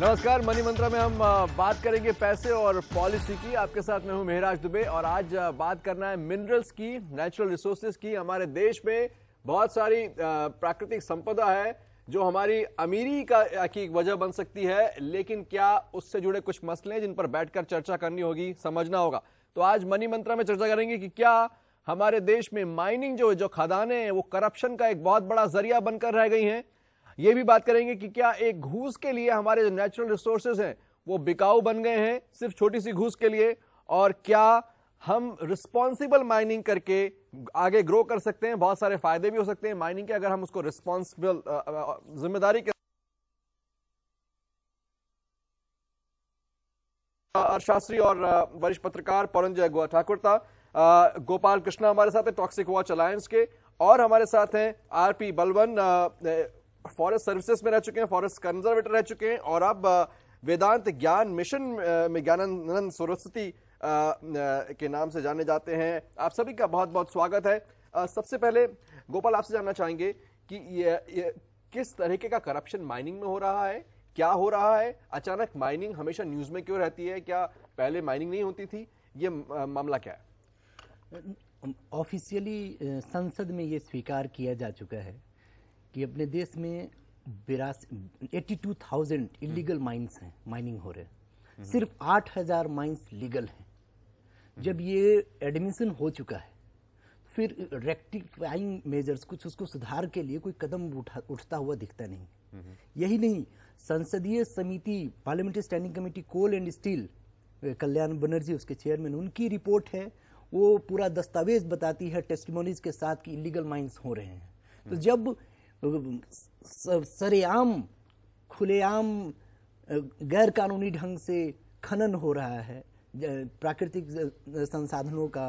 नमस्कार मनी मंत्रा में हम बात करेंगे पैसे और पॉलिसी की आपके साथ मैं हूं मेहराज दुबे और आज बात करना है मिनरल्स की नेचुरल रिसोर्सेज की हमारे देश में बहुत सारी प्राकृतिक संपदा है जो हमारी अमीरी का की वजह बन सकती है लेकिन क्या उससे जुड़े कुछ मसले हैं जिन पर बैठकर चर्चा करनी होगी समझना होगा तो आज मनी मंत्रा में चर्चा करेंगे कि क्या हमारे देश में माइनिंग जो जो खदाने हैं वो करप्शन का एक बहुत बड़ा जरिया बनकर रह गई हैं ये भी बात करेंगे कि क्या एक घूस के लिए हमारे जो नेचुरल रिसोर्सेज हैं वो बिकाऊ बन गए हैं सिर्फ छोटी सी घूस के लिए और क्या हम रिस्पॉन्सिबल माइनिंग करके आगे ग्रो कर सकते हैं बहुत सारे फायदे भी हो सकते हैं माइनिंग के अगर हम उसको रिस्पॉन्सिबल जिम्मेदारी के अर्थशास्त्री और वरिष्ठ पत्रकार परंजय गोवा ठाकुर था गोपाल कृष्णा हमारे साथ है टॉक्सिक वॉच अलायंस के और हमारे साथ हैं आरपी बलवन फॉरेस्ट सर्विसेज में रह चुके हैं फॉरेस्ट कंजर्वेटर रह चुके हैं और अब वेदांत ज्ञान मिशन में ज्ञानानंद सरस्वती के नाम से जाने जाते हैं आप सभी का बहुत बहुत स्वागत है सबसे पहले गोपाल आपसे जानना चाहेंगे कि ये, ये किस तरीके का करप्शन माइनिंग में हो रहा है क्या हो रहा है अचानक माइनिंग हमेशा न्यूज में क्यों रहती है क्या पहले माइनिंग नहीं होती थी ये मामला क्या है ऑफिशियली संसद में ये स्वीकार किया जा चुका है कि अपने देश में eighty two thousand illegal mines हैं माइनिंग हो रहे हैं हम्म। सिर्फ आठ हजार माइन्स लीगल हैं हम्म। जब ये एडमिशन हो चुका है फिर रेक्टिफाइंग मेजर्स कुछ उसको सुधार के लिए कोई कदम उठा उठता हुआ दिखता नहीं, हम्म। यही नहीं संसदीय समिति parliamentary standing committee coal and steel Kalyan Banerjee उसके चेयरमैन उनकी रिपोर्ट है वो पूरा दस्तावेज बताती है टेस्टमोनीज के साथ कि इलीगल माइंस हो रहे हैं तो जब सरेआम खुलेआम गैर कानूनी ढंग से खनन हो रहा है प्राकृतिक संसाधनों का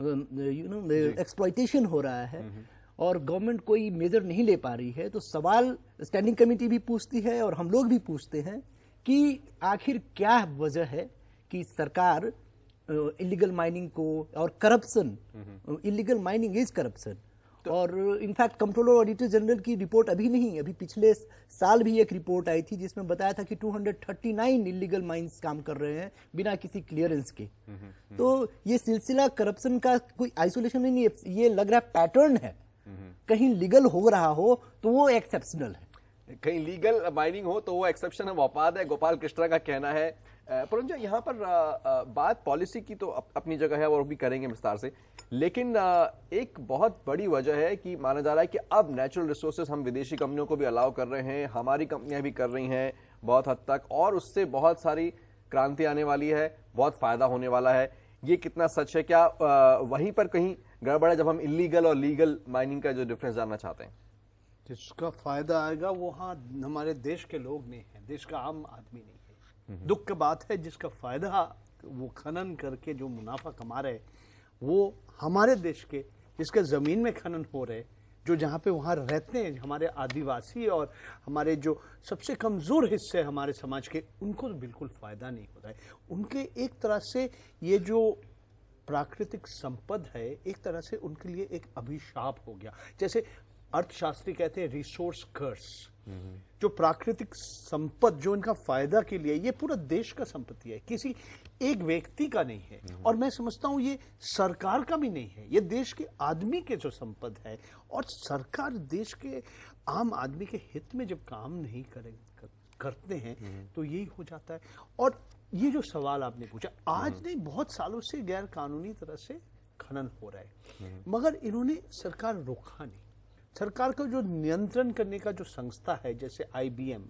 यू नो एक्सप्लॉयटेशन हो रहा है हम्म, हम्म। और गवर्नमेंट कोई मेजर नहीं ले पा रही है तो सवाल स्टैंडिंग कमेटी भी पूछती है और हम लोग भी पूछते हैं कि आखिर क्या वजह है कि सरकार इलीगल माइनिंग को और corruption illegal mining is corruption तो- और इनफैक्ट कंट्रोलर ऑडिटर जनरल की रिपोर्ट अभी नहीं अभी पिछले साल भी एक रिपोर्ट आई थी जिसमें बताया था कि 239 हंड्रेड माइंस काम कर रहे हैं बिना किसी क्लियरेंस के हम्म, हम्म। तो ये सिलसिला करप्शन का कोई आइसोलेशन नहीं है ये लग रहा है पैटर्न है हम्म। कहीं लीगल हो रहा हो तो वो एक्सेप्शनल है कहीं लीगल माइनिंग हो तो वो एक्सेप्शन है वापाद है गोपाल कृष्णा का कहना है परंजा यहाँ पर बात पॉलिसी की तो अपनी जगह है और भी करेंगे विस्तार से लेकिन एक बहुत बड़ी वजह है कि माना जा रहा है कि अब नेचुरल रिसोर्सेज हम विदेशी कंपनियों को भी अलाउ कर रहे हैं हमारी कंपनियां भी कर रही हैं बहुत हद तक और उससे बहुत सारी क्रांति आने वाली है बहुत फायदा होने वाला है ये कितना सच है क्या वहीं पर कहीं गड़बड़ है जब हम इलीगल और लीगल माइनिंग का जो डिफरेंस जानना चाहते हैं जिसका फायदा आएगा वो हाँ हमारे देश के लोग नहीं है देश का आम आदमी नहीं हम्म। दुख की बात है जिसका फ़ायदा वो खनन करके जो मुनाफा कमा रहे वो हमारे देश के जिसके ज़मीन में खनन हो रहे जो जहाँ पे वहाँ रहते हैं हमारे आदिवासी और हमारे जो सबसे कमज़ोर हिस्से हमारे समाज के उनको तो बिल्कुल फ़ायदा नहीं होता है उनके एक तरह से ये जो प्राकृतिक संपद है एक तरह से उनके लिए एक अभिशाप हो गया जैसे अर्थशास्त्री कहते हैं रिसोर्स कर्स जो प्राकृतिक संपद जो इनका फायदा के लिए ये पूरा देश का संपत्ति है किसी एक व्यक्ति का नहीं है नहीं। हम्म। और मैं समझता हूँ ये सरकार का भी नहीं है ये देश के आदमी के जो संपद है और सरकार देश के आम आदमी के हित में जब काम नहीं करे कर, करते हैं हम्म। तो यही हो जाता है और ये जो सवाल आपने पूछा आज हम्म। नहीं बहुत सालों से गैर कानूनी तरह से खनन हो रहा है मगर इन्होंने सरकार रोका नहीं सरकार को जो नियंत्रण करने का जो संस्था है जैसे IBM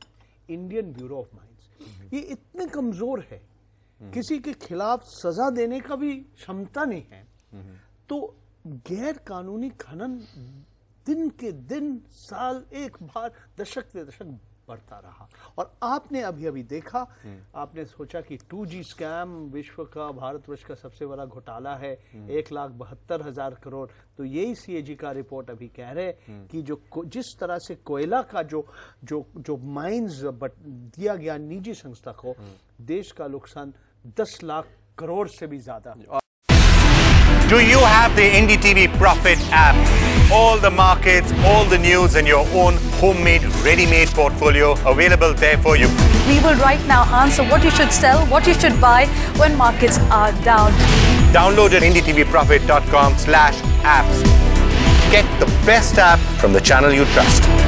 Indian Bureau of Mines ये इतने कमजोर है किसी के खिलाफ सजा देने का भी क्षमता नहीं है हम्म। तो गैर कानूनी खनन दिन के दिन साल एक बार दशक से दशक बढ़ता रहा और आपने अभी अभी देखा हम्म। आपने सोचा कि 2G स्कैम विश्व का भारतवर्ष का सबसे बड़ा घोटाला है हम्म। एक लाख बहत्तर हजार करोड़ तो यही सी का रिपोर्ट अभी कह रहे हम्म। कि जो जिस तरह से कोयला का जो जो जो माइंस दिया गया निजी संस्था को देश का नुकसान दस लाख करोड़ से भी ज्यादा Do you have the NDTV Profit app? All the markets, all the news, and your own homemade, ready-made portfolio available there for you. We will right now answer what you should sell, what you should buy when markets are down. Download at ndtvprofitcom slash apps. Get the best app from the channel you trust.